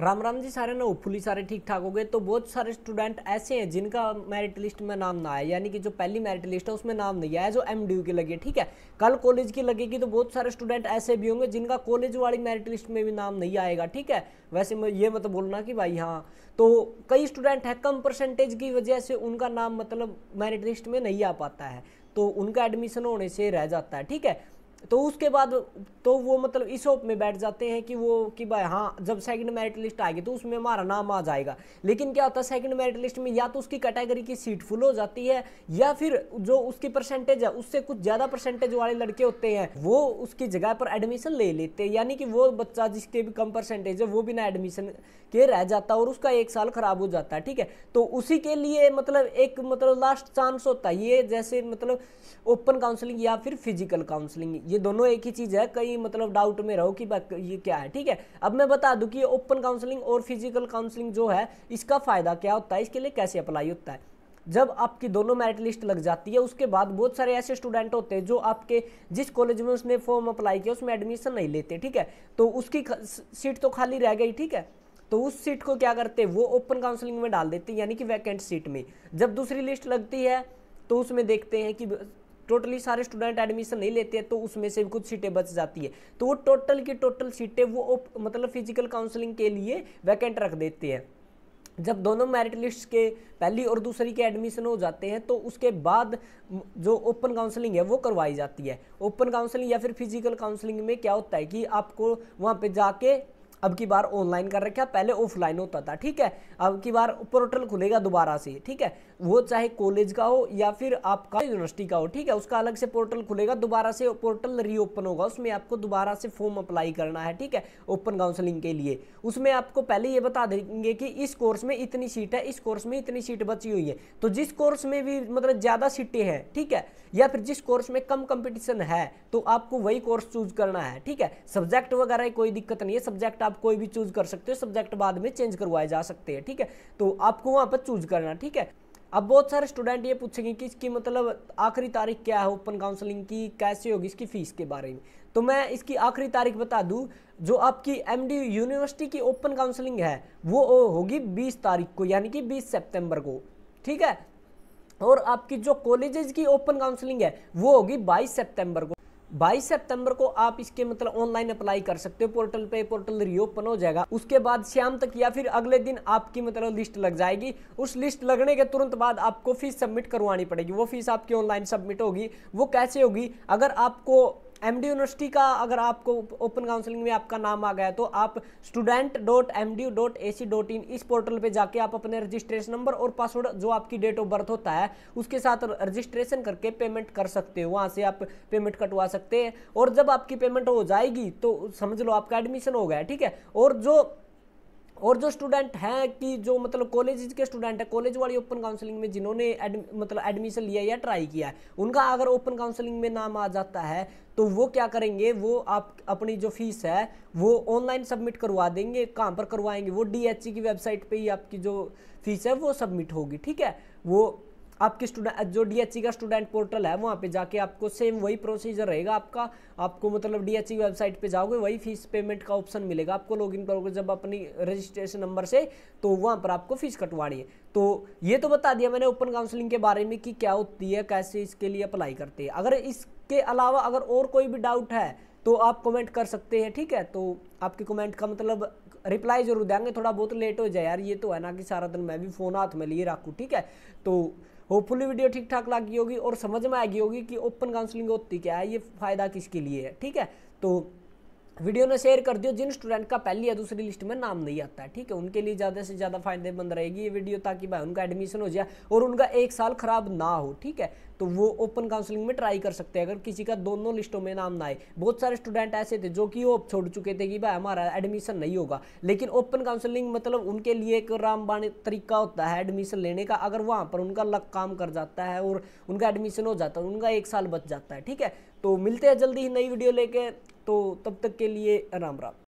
राम राम जी सारे ना फुली सारे ठीक ठाक हो गए तो बहुत सारे स्टूडेंट ऐसे हैं जिनका मेरिट लिस्ट में नाम ना आया यानी कि जो पहली मेरिट लिस्ट है उसमें नाम नहीं आया जो एम डी यू की लगी ठीक है कल कॉलेज की लगेगी तो बहुत सारे स्टूडेंट ऐसे भी होंगे जिनका कॉलेज वाली मेरिट लिस्ट में भी नाम नहीं आएगा ठीक है वैसे मैं ये मतलब बोलना कि भाई हाँ तो कई स्टूडेंट है कम परसेंटेज की वजह से उनका नाम मतलब मेरिट लिस्ट में नहीं आ पाता है तो उनका एडमिशन होने से रह जाता है ठीक है तो उसके बाद तो वो मतलब इस होप में बैठ जाते हैं कि वो कि भाई हाँ जब सेकंड मेरिट लिस्ट आएगी तो उसमें हमारा नाम आ जाएगा लेकिन क्या होता है सेकंड मेरिट लिस्ट में या तो उसकी कैटेगरी की सीट फुल हो जाती है या फिर जो उसकी परसेंटेज है उससे कुछ ज़्यादा परसेंटेज वाले लड़के होते हैं वो उसकी जगह पर एडमिशन ले लेते हैं यानी कि वो बच्चा जिसके भी कम परसेंटेज है वो बिना एडमिशन के रह जाता है और उसका एक साल ख़राब हो जाता है ठीक है तो उसी के लिए मतलब एक मतलब लास्ट चांस होता है ये जैसे मतलब ओपन काउंसलिंग या फिर फिजिकल काउंसलिंग ये दोनों एक ही चीज़ है कहीं मतलब डाउट में रहो कि ये क्या है ठीक है अब मैं बता दूं कि ओपन काउंसलिंग और फिजिकल काउंसलिंग जो है इसका फ़ायदा क्या होता है इसके लिए कैसे अप्लाई होता है जब आपकी दोनों मेरिट लिस्ट लग जाती है उसके बाद बहुत सारे ऐसे स्टूडेंट होते हैं जो आपके जिस कॉलेज में उसने फॉर्म अप्लाई किया उसमें एडमिशन नहीं लेते ठीक है तो उसकी सीट तो खाली रह गई ठीक है तो उस सीट को क्या करते वो ओपन काउंसलिंग में डाल देते यानी कि वैकेंट सीट में जब दूसरी लिस्ट लगती है तो उसमें देखते हैं कि टोटली सारे स्टूडेंट एडमिशन नहीं लेते हैं तो उसमें से भी कुछ सीटें बच जाती है तो वो टोटल की टोटल सीटें वो मतलब फिजिकल काउंसलिंग के लिए वैकेंट रख देते हैं जब दोनों मेरिट लिस्ट के पहली और दूसरी के एडमिशन हो जाते हैं तो उसके बाद जो ओपन काउंसलिंग है वो करवाई जाती है ओपन काउंसलिंग या फिर फिजिकल काउंसलिंग में क्या होता है कि आपको वहाँ पे जाके अब की बार ऑनलाइन कर रखा पहले ऑफलाइन होता था ठीक है अब की बार पोर्टल खुलेगा दोबारा से ठीक है वो चाहे कॉलेज का हो या फिर आपका यूनिवर्सिटी का हो ठीक है उसका अलग से पोर्टल खुलेगा दोबारा से पोर्टल रीओपन होगा उसमें आपको दोबारा से फॉर्म अप्लाई करना है ठीक है ओपन काउंसलिंग के लिए उसमें आपको पहले ये बता देंगे कि इस कोर्स में इतनी सीट है इस कोर्स में इतनी सीट बची हुई है तो जिस कोर्स में भी मतलब ज़्यादा सीटें हैं ठीक है या फिर जिस कोर्स में कम कंपटीशन है तो आपको वही कोर्स चूज करना है ठीक है सब्जेक्ट वगैरह कोई दिक्कत नहीं है सब्जेक्ट आप आप कोई भी चूज कर सकते हो सब्जेक्ट बाद में चेंज करवाए जा सकते हैं ठीक है तो आपको वहाँ पर चूज करना ठीक है अब बहुत सारे स्टूडेंट ये पूछेंगे कि इसकी मतलब आखिरी तारीख क्या है ओपन काउंसलिंग की कैसे होगी इसकी फ़ीस के बारे में तो मैं इसकी आखिरी तारीख बता दूं जो आपकी एमडी यूनिवर्सिटी की ओपन काउंसलिंग है वो होगी 20 तारीख को यानी कि 20 सितंबर को ठीक है और आपकी जो कॉलेजेस की ओपन काउंसलिंग है वो होगी 22 सितंबर को बाईस सितंबर को आप इसके मतलब ऑनलाइन अप्लाई कर सकते हो पोर्टल पे पोर्टल रीओपन हो जाएगा उसके बाद शाम तक या फिर अगले दिन आपकी मतलब लिस्ट लग जाएगी उस लिस्ट लगने के तुरंत बाद आपको फीस सबमिट करवानी पड़ेगी वो फीस आपकी ऑनलाइन सबमिट होगी वो कैसे होगी अगर आपको एम डी यूनिवर्सिटी का अगर आपको ओपन काउंसलिंग में आपका नाम आ गया तो आप student dot M D dot A C dot in इस पोर्टल पे जाके आप अपने रजिस्ट्रेशन नंबर और पासवर्ड जो आपकी डेट ऑफ बर्थ होता है उसके साथ रजिस्ट्रेशन करके पेमेंट कर सकते हो वहाँ से आप पेमेंट कटवा सकते हैं और जब आपकी पेमेंट हो जाएगी तो समझ लो आपका एडमिशन हो गया ठीक है और जो और जो स्टूडेंट हैं कि जो मतलब कॉलेज के स्टूडेंट है कॉलेज वाली ओपन काउंसलिंग में जिन्होंने मतलब एडमिशन लिया या ट्राई किया है उनका अगर ओपन काउंसलिंग में नाम आ जाता है तो वो क्या करेंगे वो आप अपनी जो फीस है वो ऑनलाइन सबमिट करवा देंगे कहाँ पर करवाएंगे वो डी की वेबसाइट पर ही आपकी जो फीस है वो सबमिट होगी ठीक है वो आपके स्टूडेंट जो डी e का स्टूडेंट पोर्टल है वहाँ पे जाके आपको सेम वही प्रोसीजर रहेगा आपका आपको मतलब एच वेबसाइट e पे जाओगे वही फीस पेमेंट का ऑप्शन मिलेगा आपको लॉगिन करोगे जब अपनी रजिस्ट्रेशन नंबर से तो वहाँ पर आपको फीस कटवानी है तो ये तो बता दिया मैंने ओपन काउंसलिंग के बारे में कि क्या होती है कैसे इसके लिए अप्लाई करते हैं अगर इसके अलावा अगर और कोई भी डाउट है तो आप कमेंट कर सकते हैं ठीक है तो आपके कमेंट का मतलब रिप्लाई जरूर देंगे थोड़ा बहुत लेट हो जाए यार ये तो है ना कि सारा दिन मैं भी फ़ोन हाथ में लिए रखूँ ठीक है तो होपफुली वीडियो ठीक ठाक लगी होगी और समझ में आएगी होगी कि ओपन काउंसलिंग होती क्या है ये फ़ायदा किसके लिए है ठीक है तो वीडियो ने शेयर कर दियो जिन स्टूडेंट का पहली या दूसरी लिस्ट में नाम नहीं आता है ठीक है उनके लिए ज़्यादा से ज़्यादा फायदेमंद रहेगी ये वीडियो ताकि भाई उनका एडमिशन हो जाए और उनका एक साल खराब ना हो ठीक है तो वो ओपन काउंसलिंग में ट्राई कर सकते हैं अगर किसी का दोनों लिस्टों में नाम ना आए बहुत सारे स्टूडेंट ऐसे थे जो कि वो छोड़ चुके थे कि भाई हमारा एडमिशन नहीं होगा लेकिन ओपन काउंसलिंग मतलब उनके लिए एक रामबाण तरीका होता है एडमिशन लेने का अगर वहाँ पर उनका लक काम कर जाता है और उनका एडमिशन हो जाता है उनका एक साल बच जाता है ठीक है तो मिलते हैं जल्दी ही नई वीडियो लेके तो तब तक के लिए राम राम